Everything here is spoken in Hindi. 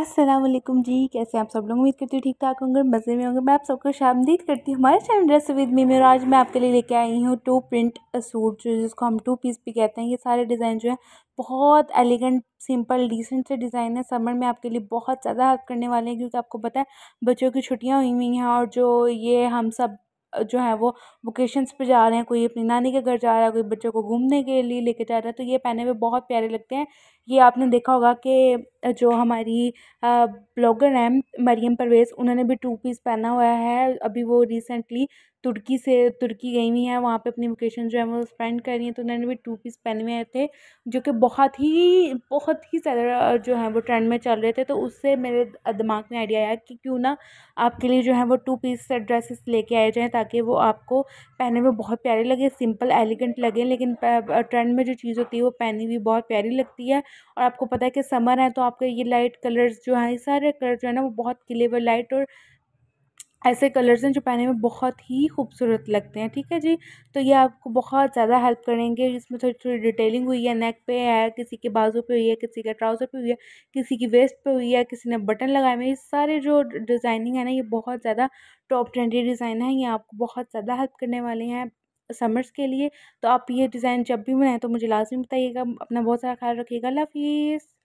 असलम जी कैसे आप सब लोग उम्मीद करती हूँ ठीक ठाक होंगे मज़े में होंगे मैं आप सबको शामदीद करती हूँ हमारे चैनल ड्रेस विद मी में और आज मैं आपके लिए लेके आई हूँ टू प्रिंट सूट जो जिसको हम टू पीस भी कहते हैं ये सारे डिज़ाइन जो है बहुत एलिगेंट सिंपल डिसेंट से डिज़ाइन है समर में आपके लिए बहुत ज़्यादा हेल्प करने वाले हैं क्योंकि आपको पता है बच्चों की छुट्टियाँ हुई हुई हैं और जो ये हम सब जो है वो वोकेशंस पे जा रहे हैं कोई अपनी नानी के घर जा रहा है कोई बच्चों को घूमने के लिए लेके जा रहा है तो ये पहने हुए बहुत प्यारे लगते हैं ये आपने देखा होगा कि जो हमारी ब्लॉगर हैं मरियम परवेज़ उन्होंने भी टू पीस पहना हुआ है अभी वो रिसेंटली तुर्की से तुर्की गई हुई हैं वहाँ पे अपनी वोकेशन जो है वो स्पेंड कर रही हैं तो उन्होंने भी टू पीस पहने हुए थे जो कि बहुत ही बहुत ही ज़्यादा जो है वो ट्रेंड में चल रहे थे तो उससे मेरे दिमाग में आइडिया आया कि क्यों ना आपके लिए जो है वो टू पीस ड्रेसेस लेके आए जाएँ ताकि वो आपको पहने में बहुत प्यारे लगे सिंपल एलिगेंट लगे लेकिन ट्रेंड में जो चीज़ होती है वो पहनी हुई बहुत प्यारी लगती है और आपको पता है कि समर है तो आपके ये लाइट कलर्स जो हैं सारे कलर जो है ना वो बहुत क्लेवर लाइट और ऐसे कलर्स हैं जो पहने में बहुत ही खूबसूरत लगते हैं ठीक है जी तो ये आपको बहुत ज़्यादा हेल्प करेंगे इसमें थोड़ी थोड़ी डिटेलिंग हुई है नेक पे है किसी के बाजू पे हुई है किसी के ट्राउज़र पे हुई है किसी की वेस्ट पे हुई है किसी ने बटन लगाए हुए ये सारे जो डिज़ाइनिंग है ना ये बहुत ज़्यादा टॉप ट्रेंडी डिज़ाइन है ये आपको बहुत ज़्यादा हेल्प करने वाले हैं समर्स के लिए तो आप ये डिज़ाइन जब भी बनाएं तो मुझे लाजमी बताइएगा अपना बहुत सारा ख्याल रखिएगा लाफिज़